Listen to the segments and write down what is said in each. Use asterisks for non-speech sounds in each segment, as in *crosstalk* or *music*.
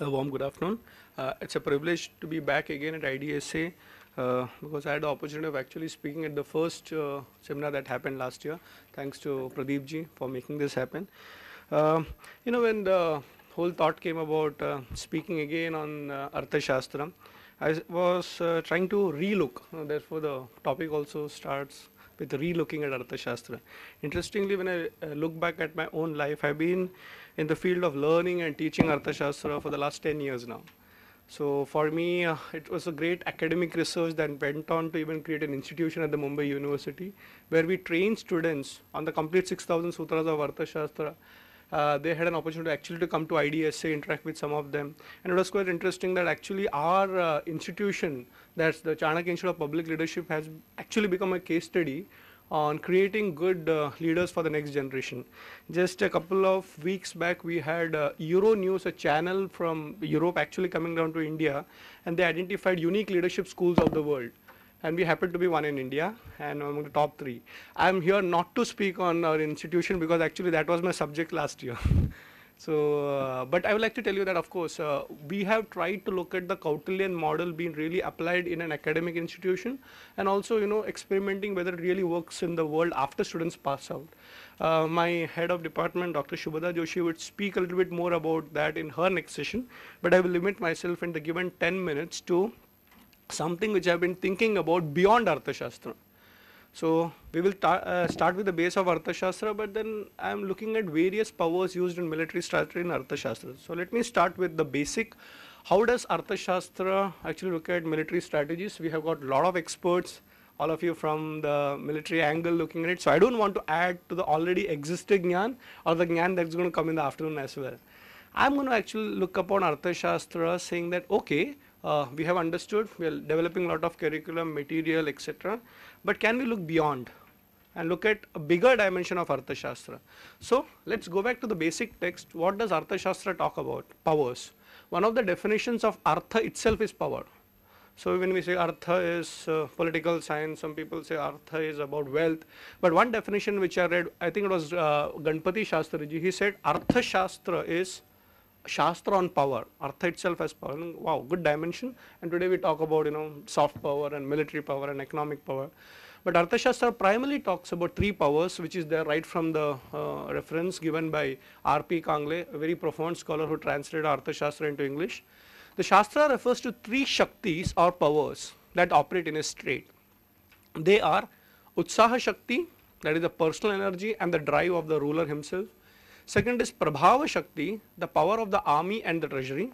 A warm good afternoon. Uh, it's a privilege to be back again at IDSA uh, because I had the opportunity of actually speaking at the first uh, seminar that happened last year. Thanks to Pradeep ji for making this happen. Uh, you know, when the whole thought came about uh, speaking again on uh, Arthashastra, I was uh, trying to relook. Uh, therefore, the topic also starts with relooking at Arthashastra. Interestingly, when I uh, look back at my own life, I've been in the field of learning and teaching Arthashastra for the last 10 years now. So for me, uh, it was a great academic research that went on to even create an institution at the Mumbai University where we train students on the complete 6,000 sutras of Arthashastra uh, they had an opportunity actually to come to IDSA, interact with some of them. And it was quite interesting that actually our uh, institution, that's the Chanakya Institute of Public Leadership, has actually become a case study on creating good uh, leaders for the next generation. Just a couple of weeks back, we had uh, Euro News, a channel from Europe actually coming down to India, and they identified unique leadership schools of the world and we happen to be one in India and among the top three. I'm here not to speak on our institution because actually that was my subject last year. *laughs* so, uh, but I would like to tell you that of course uh, we have tried to look at the Kautilyan model being really applied in an academic institution and also you know experimenting whether it really works in the world after students pass out. Uh, my head of department Dr. Shubhada Joshi would speak a little bit more about that in her next session but I will limit myself in the given 10 minutes to something which I have been thinking about beyond Arthashastra. So we will uh, start with the base of Arthashastra, but then I am looking at various powers used in military strategy in Arthashastra. So let me start with the basic. How does Arthashastra actually look at military strategies? We have got a lot of experts, all of you from the military angle looking at it. So I don't want to add to the already existing gnan or the gnan that's going to come in the afternoon as well. I'm going to actually look upon Arthashastra saying that, okay, uh, we have understood, we are developing a lot of curriculum, material, etc. But can we look beyond and look at a bigger dimension of Arthashastra? So, let us go back to the basic text, what does Arthashastra talk about? Powers. One of the definitions of Artha itself is power. So, when we say Artha is uh, political science, some people say Artha is about wealth. But one definition which I read, I think it was uh, Ganpati Shastriji, he said Artha Shastra is Shastra on power, Artha itself as power. Wow, good dimension. And today we talk about, you know, soft power and military power and economic power. But Arthashastra primarily talks about three powers, which is there right from the uh, reference given by R.P. Kangle, a very profound scholar who translated Arthashastra into English. The Shastra refers to three Shaktis or powers that operate in a state. They are Utsaha Shakti, that is the personal energy and the drive of the ruler himself. Second is Prabhava Shakti, the power of the army and the treasury.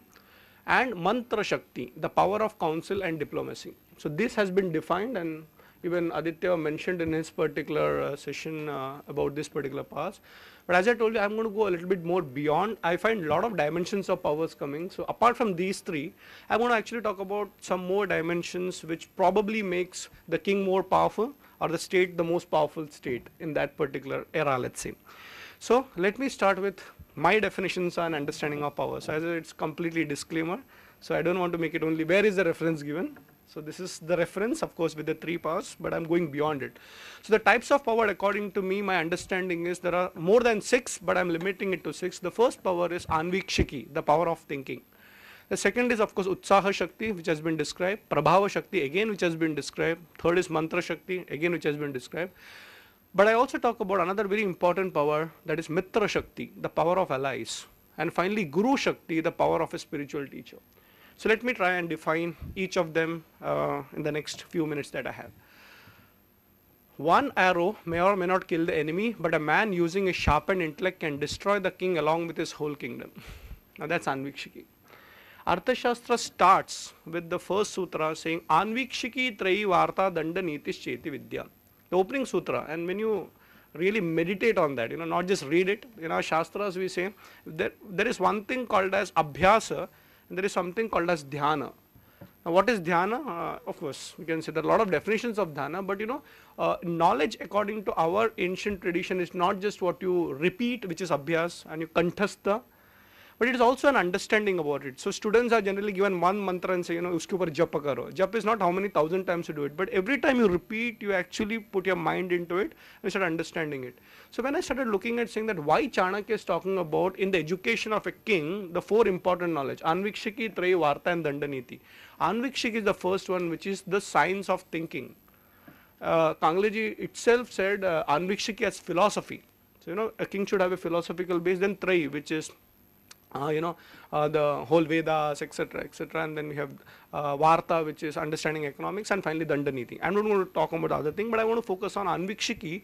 And Mantra Shakti, the power of council and diplomacy. So this has been defined and even Aditya mentioned in his particular uh, session uh, about this particular pass. But as I told you, I'm going to go a little bit more beyond. I find a lot of dimensions of powers coming. So apart from these three, I'm going to actually talk about some more dimensions which probably makes the king more powerful or the state the most powerful state in that particular era, let's say. So let me start with my definitions and understanding of power. So as it's completely disclaimer. So I don't want to make it only where is the reference given. So this is the reference, of course, with the three powers, but I'm going beyond it. So the types of power, according to me, my understanding is there are more than six, but I'm limiting it to six. The first power is anvikshiki, the power of thinking. The second is, of course, Utsaha Shakti, which has been described. Prabhava Shakti, again, which has been described. Third is Mantra Shakti, again, which has been described. But I also talk about another very important power that is Mitra Shakti, the power of allies. And finally, Guru Shakti, the power of a spiritual teacher. So let me try and define each of them uh, in the next few minutes that I have. One arrow may or may not kill the enemy, but a man using a sharpened intellect can destroy the king along with his whole kingdom. Now that's Anvikshiki. Arthashastra starts with the first sutra saying Anvikshiki trayi Varta Danda Nitish Cheti Vidya the opening sutra and when you really meditate on that you know not just read it You know, shastras we say that there is one thing called as abhyasa and there is something called as dhyana now what is dhyana uh, of course we can say there are a lot of definitions of dhyana but you know uh, knowledge according to our ancient tradition is not just what you repeat which is abhyas and you kanthastha but it is also an understanding about it. So students are generally given one mantra and say, you know, uske upar japa karo. Jap is not how many thousand times you do it, but every time you repeat, you actually put your mind into it and start understanding it. So when I started looking at saying that why Chanakya is talking about in the education of a king, the four important knowledge, Anvikshiki, Trey, Varta and Dandaniti. Anvikshiki is the first one which is the science of thinking. Uh, Kangleji itself said uh, Anvikshiki as philosophy. So, you know, a king should have a philosophical base, then Trai, which is uh, you know uh, the whole Vedas etc etc and then we have uh, Varta which is understanding economics and finally Dandaniti. I'm not going to talk about other thing but I want to focus on Anvikshiki.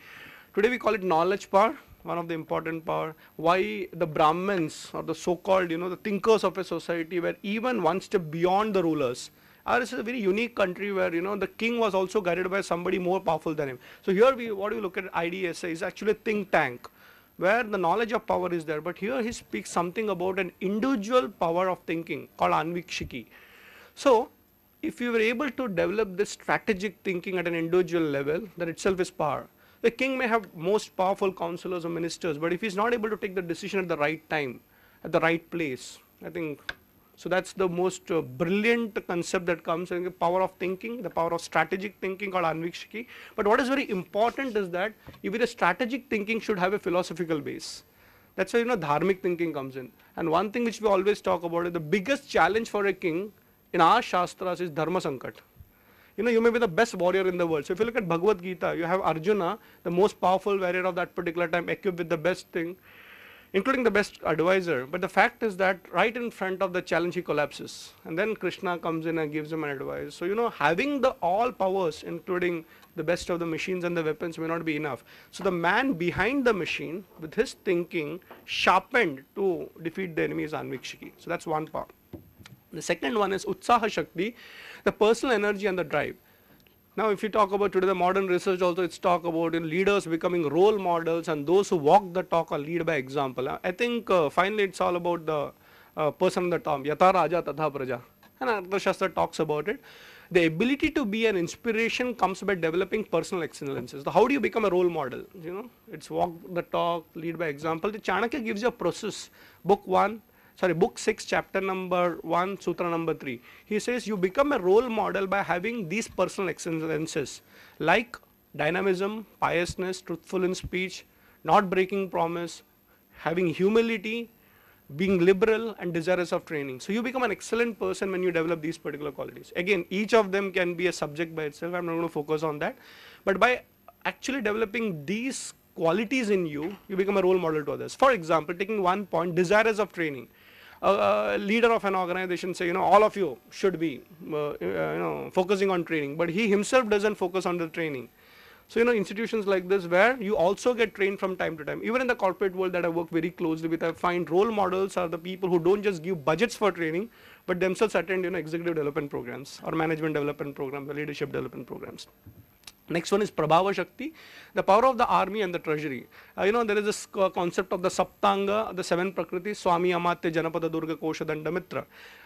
Today we call it knowledge power one of the important power why the Brahmins or the so-called you know the thinkers of a society were even one step beyond the rulers. Ours is a very unique country where you know the king was also guided by somebody more powerful than him. So here we what we look at IDSA is actually a think tank where the knowledge of power is there. But here he speaks something about an individual power of thinking called anvikshiki. So, if you were able to develop this strategic thinking at an individual level, that itself is power. The king may have most powerful counselors or ministers, but if he is not able to take the decision at the right time, at the right place, I think so that's the most uh, brilliant concept that comes in the power of thinking, the power of strategic thinking called Anvikshiki. But what is very important is that even a strategic thinking should have a philosophical base. That's where you know dharmic thinking comes in. And one thing which we always talk about is the biggest challenge for a king in our shastras is dharma sankat. You know, you may be the best warrior in the world. So if you look at Bhagavad Gita, you have Arjuna, the most powerful warrior of that particular time, equipped with the best thing including the best advisor. But the fact is that right in front of the challenge he collapses and then Krishna comes in and gives him an advice. So, you know having the all powers including the best of the machines and the weapons may not be enough. So, the man behind the machine with his thinking sharpened to defeat the enemy is Anvikshiki. So, that is one part. The second one is Utsaha Shakti, the personal energy and the drive. Now, if you talk about today the modern research also it's talk about leaders becoming role models and those who walk the talk are lead by example. Uh, I think uh, finally it's all about the uh, person in the top, yata raja tatha praja and Arthashastra talks about it. The ability to be an inspiration comes by developing personal excellences. how do you become a role model? You know, it's walk the talk, lead by example. The Chanakya gives you a process. Book 1, sorry book 6 chapter number 1 sutra number 3 he says you become a role model by having these personal excellences like dynamism piousness truthful in speech not breaking promise having humility being liberal and desirous of training. So you become an excellent person when you develop these particular qualities. Again, each of them can be a subject by itself. I'm not going to focus on that. But by actually developing these qualities in you, you become a role model to others. For example, taking one point, desirous of training a, leader of an organization say you know all of you should be uh, uh, you know focusing on training but he himself doesn't focus on the training so you know institutions like this where you also get trained from time to time even in the corporate world that I work very closely with I find role models are the people who don't just give budgets for training but themselves attend you know executive development programs or management development programs or leadership development programs. Next one is Prabhava Shakti, the power of the army and the treasury. Uh, you know, there is this uh, concept of the Saptanga, the seven Prakriti, Swami Amatya Janapada Durga Kosha Dandamitra.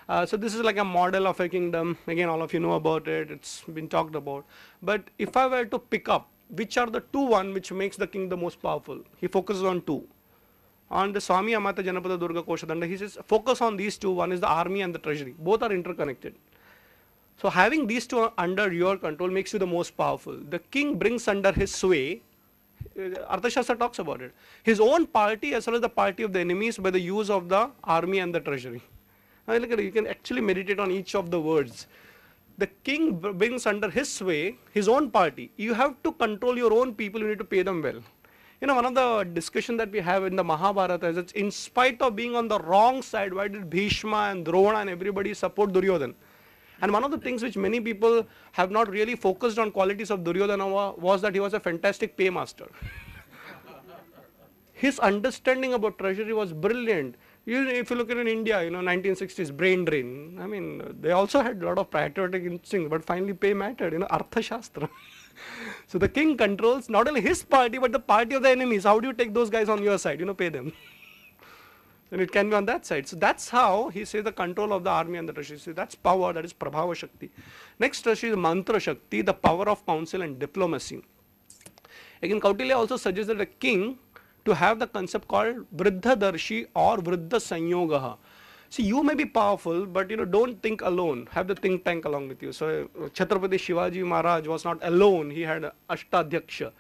Uh, so this is like a model of a kingdom. Again, all of you know about it. It's been talked about. But if I were to pick up, which are the two one which makes the king the most powerful? He focuses on two. On the Swami Amatya Janapada Durga Kosha Danda, he says, focus on these two. One is the army and the treasury. Both are interconnected. So having these two under your control makes you the most powerful. The king brings under his sway, uh, Arthashastra talks about it, his own party as well as the party of the enemies by the use of the army and the treasury. look at it, you can actually meditate on each of the words. The king brings under his sway his own party. You have to control your own people, you need to pay them well. You know, one of the discussion that we have in the Mahabharata is that in spite of being on the wrong side, why did Bhishma and Drona and everybody support Duryodhana? And one of the things which many people have not really focused on qualities of Duryodhana was that he was a fantastic paymaster. *laughs* His understanding about treasury was brilliant. You, if you look at in India, you know, 1960s brain drain. I mean, they also had a lot of patriotic instincts, but finally pay mattered. You know, Artha Shastra. *laughs* so the king controls not only his party but the party of the enemies. How do you take those guys on your side? You know, pay them then it can be on that side. So that's how he says the control of the army and the Rishi. So that's power, that is Prabhava Shakti. Next Rishi is Mantra Shakti, the power of counsel and diplomacy. Again, Kautilya also suggests that the king to have the concept called Vriddha Darshi or Vriddha Sanyogaha. See, you may be powerful, but you know, don't think alone. Have the think tank along with you. So, Chhatrapati Shivaji Maharaj was not alone. He had Ashtadhyaksha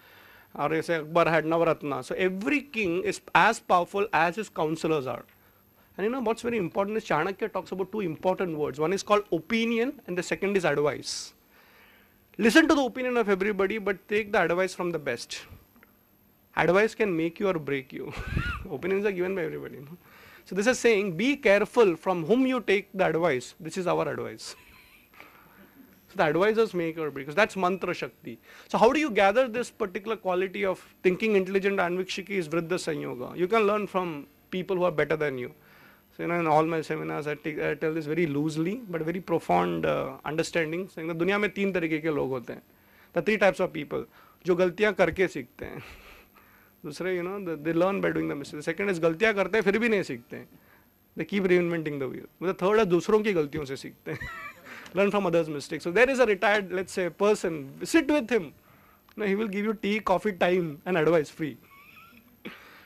or you say Akbar had Navaratna. So every king is as powerful as his counselors are. And you know what's very important is Chanakya talks about two important words. One is called opinion and the second is advice. Listen to the opinion of everybody but take the advice from the best. Advice can make you or break you. *laughs* Opinions are given by everybody. No? So this is saying be careful from whom you take the advice. This is our advice. So the advisors make or break because that's mantra shakti. So how do you gather this particular quality of thinking intelligent anvikshiki is vriddha sanyoga. You can learn from people who are better than you. So you know in all my seminars I, take, I tell this very loosely but very profound uh, understanding saying that duniya mein teen tarike ke log hote hain the three types of people jo galtiyan karke सीखते hain dusre you know the, they learn by doing the mistakes second is galtiyan karte hain fir bhi nahi हैं they keep reinventing the wheel wheel third third dusron ki galtiyon se से hain learn from others' mistakes. So there is a retired, let's say, person, sit with him. No, he will give you tea, coffee, time, and advice free.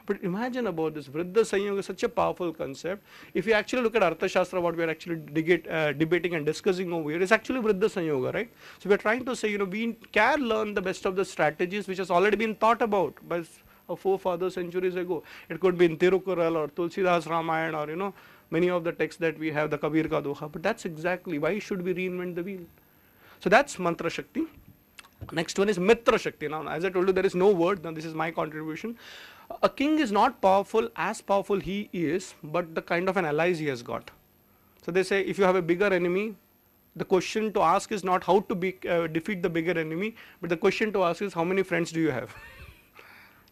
but imagine about this. Vriddha Sanyoga is such a powerful concept. If you actually look at Artha Shastra, what we are actually uh, debating and discussing over here is actually Vriddha Sanyoga, right? So we are trying to say, you know, we can learn the best of the strategies which has already been thought about by uh, our forefathers centuries ago. It could be in Tirukural or Tulsidas Ramayana or, you know, many of the texts that we have, the Kabir Ka Doha. But that's exactly why should we reinvent the wheel? So that's Mantra Shakti. Next one is Mitra Shakti. Now, as I told you, there is no word. Now, this is my contribution. A king is not powerful as powerful he is, but the kind of an allies he has got. So they say if you have a bigger enemy, the question to ask is not how to be, uh, defeat the bigger enemy, but the question to ask is how many friends do you have?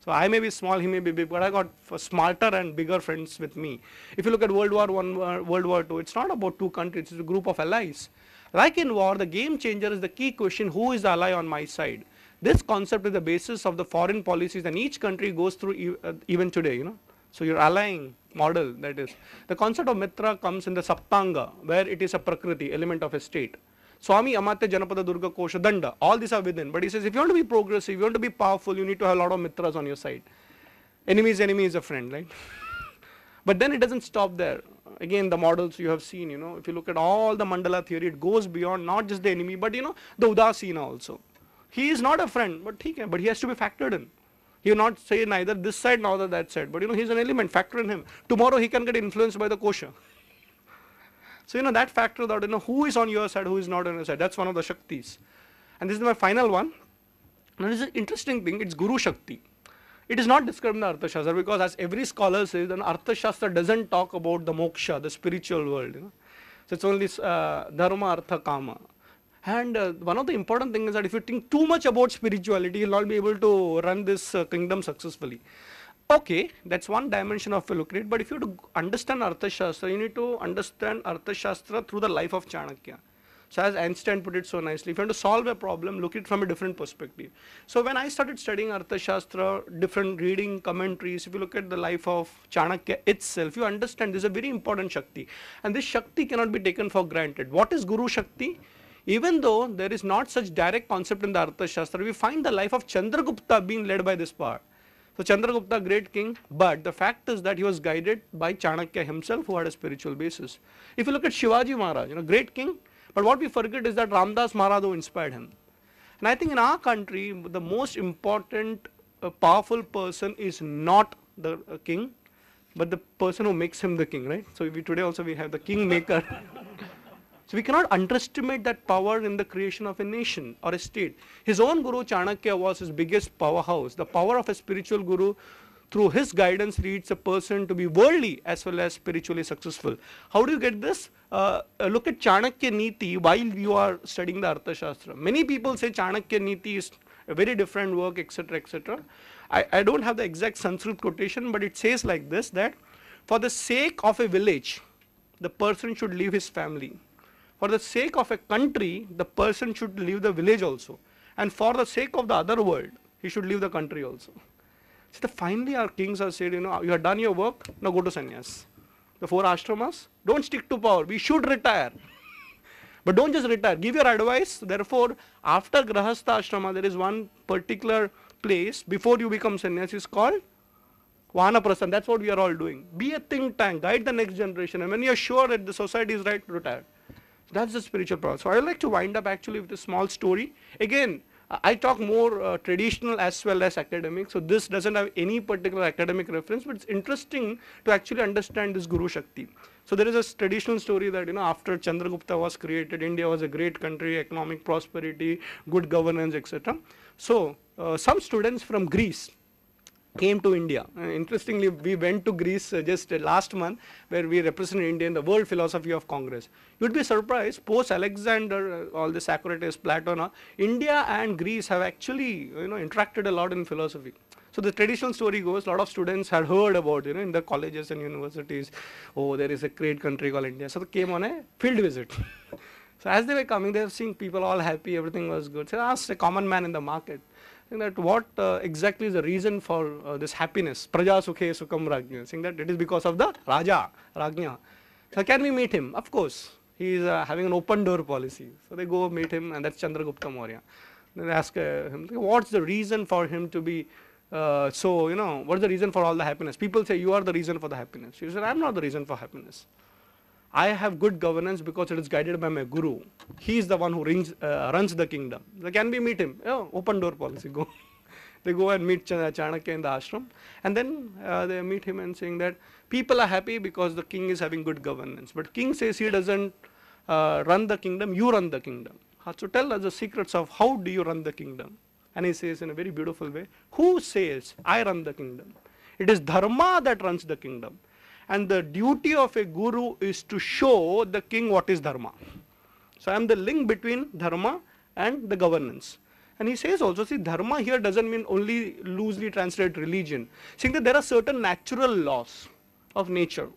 So I may be small, he may be big, but I got smarter and bigger friends with me. If you look at World War One, uh, World War Two, it's not about two countries, it's a group of allies. Like in war, the game changer is the key question, who is the ally on my side? This concept is the basis of the foreign policies and each country goes through uh, even today, you know. So you're allying model that is. The concept of Mitra comes in the Saptanga where it is a Prakriti element of a state. Swami amate Janapada Durga Kosha Danda. All these are within. But he says if you want to be progressive, you want to be powerful, you need to have a lot of mitras on your side. Enemy's enemy is a friend, right? *laughs* but then it doesn't stop there. Again, the models you have seen, you know, if you look at all the mandala theory, it goes beyond not just the enemy, but you know, the udasina also. He is not a friend, but he can, but he has to be factored in. He will not say neither this side nor that side. But you know, he's an element, factor in him. Tomorrow he can get influenced by the kosher. So, you know, that factor that, you know, who is on your side, who is not on your side, that's one of the Shaktis. And this is my final one. Now, this is an interesting thing, it's Guru Shakti. It is not described in the Arthashastra because as every scholar says, an Arthashastra doesn't talk about the moksha, the spiritual world, you know. So, it's only uh, dharma, artha, kama. And uh, one of the important things is that if you think too much about spirituality, you'll not be able to run this uh, kingdom successfully. Okay, that's one dimension of Philocrate, but if you to understand Arthashastra, you need to understand Arthashastra through the life of Chanakya. So as Einstein put it so nicely, if you want to solve a problem, look at it from a different perspective. So when I started studying Arthashastra, different reading commentaries, if you look at the life of Chanakya itself, you understand this is a very important Shakti. And this Shakti cannot be taken for granted. What is Guru Shakti? Even though there is not such direct concept in the Arthashastra, we find the life of Chandragupta being led by this power. So Chandragupta great king but the fact is that he was guided by Chanakya himself who had a spiritual basis. If you look at Shivaji Maharaj you know great king but what we forget is that Ramdas Maharaj inspired him. And I think in our country the most important uh, powerful person is not the uh, king but the person who makes him the king right. So we today also we have the king maker *laughs* So we cannot underestimate that power in the creation of a nation or a state. His own guru Chanakya was his biggest powerhouse. The power of a spiritual guru through his guidance leads a person to be worldly as well as spiritually successful. How do you get this? Uh, uh look at Chanakya Niti while you are studying the Arthashastra. Many people say Chanakya Niti is a very different work etc etc. I, I don't have the exact Sanskrit quotation but it says like this that for the sake of a village the person should leave his family for the sake of a country, the person should leave the village also. And for the sake of the other world, he should leave the country also. So finally our kings have said, you know, you have done your work, now go to sannyas. The four ashramas, don't stick to power, we should retire. *laughs* but don't just retire, give your advice. Therefore, after Grahastha ashrama, there is one particular place before you become sannyas is called Vanaprasan. That's what we are all doing. Be a think tank, guide the next generation. And when you are sure that the society is right, retire. That's the spiritual power. So I would like to wind up actually with a small story. Again, I talk more uh, traditional as well as academic. So this doesn't have any particular academic reference, but it's interesting to actually understand this Guru Shakti. So there is a traditional story that you know after Chandragupta was created, India was a great country, economic prosperity, good governance, etc. So uh, some students from Greece came to India. Uh, interestingly, we went to Greece uh, just uh, last month where we represented India in the World Philosophy of Congress. You would be surprised, post-Alexander, uh, all the Socrates, Plato, uh, India and Greece have actually you know, interacted a lot in philosophy. So the traditional story goes, a lot of students had heard about, you know, in the colleges and universities, oh, there is a great country called India. So they came on a field visit. *laughs* so as they were coming, they were seeing people all happy, everything was good. So I asked a common man in the market, saying that what uh, exactly is the reason for uh, this happiness, Praja Sukhe Sukham Rajna, saying that it is because of the Raja, Rajna. So can we meet him? Of course, he is uh, having an open door policy. So they go meet him and that's Chandragupta Maurya. Then they ask uh, him, what's the reason for him to be uh, so, you know, what's the reason for all the happiness? People say, you are the reason for the happiness. He said, I'm not the reason for happiness. I have good governance because it is guided by my guru. He is the one who rings, uh, runs the kingdom. can we meet him? open door policy. Go. *laughs* they go and meet Ch- uh, Chanakya in the ashram, and then uh, they meet him and saying that people are happy because the king is having good governance. But king says he doesn't uh, run the kingdom. You run the kingdom. Uh, so tell us the secrets of how do you run the kingdom. And he says in a very beautiful way, who says I run the kingdom? It is dharma that runs the kingdom. And the duty of a guru is to show the king what is dharma. So I am the link between dharma and the governance. And he says also, see, dharma here doesn't mean only loosely translate religion, Seeing that there are certain natural laws of nature.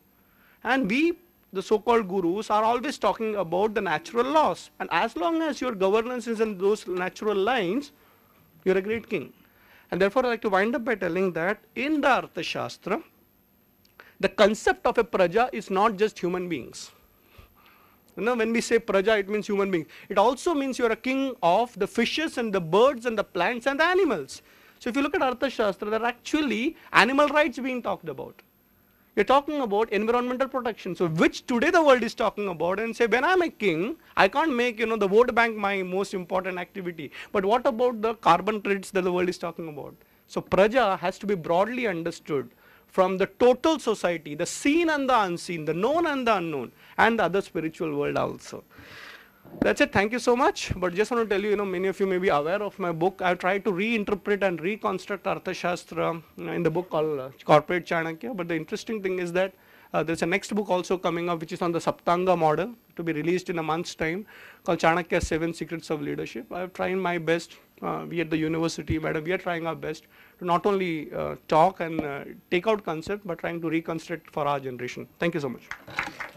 And we, the so called gurus, are always talking about the natural laws. And as long as your governance is in those natural lines, you're a great king. And therefore, I like to wind up by telling that in the Arthashastra, the concept of a praja is not just human beings. You know, when we say praja, it means human being. It also means you are a king of the fishes and the birds and the plants and the animals. So if you look at Arthashastra, there are actually animal rights being talked about. You're talking about environmental protection. So which today the world is talking about and say, when I'm a king, I can't make, you know, the vote bank my most important activity. But what about the carbon credits that the world is talking about? So praja has to be broadly understood from the total society, the seen and the unseen, the known and the unknown, and the other spiritual world also. That's it. Thank you so much. But just want to tell you, you know, many of you may be aware of my book. I've tried to reinterpret and reconstruct Arthashastra in the book called uh, Corporate Chanakya. But the interesting thing is that uh, there's a next book also coming up, which is on the Saptanga model to be released in a month's time called Chanakya Seven Secrets of Leadership. I've tried my best. Uh, we at the university, madam, we are trying our best to not only uh, talk and uh, take out concept but trying to reconstruct for our generation. Thank you so much.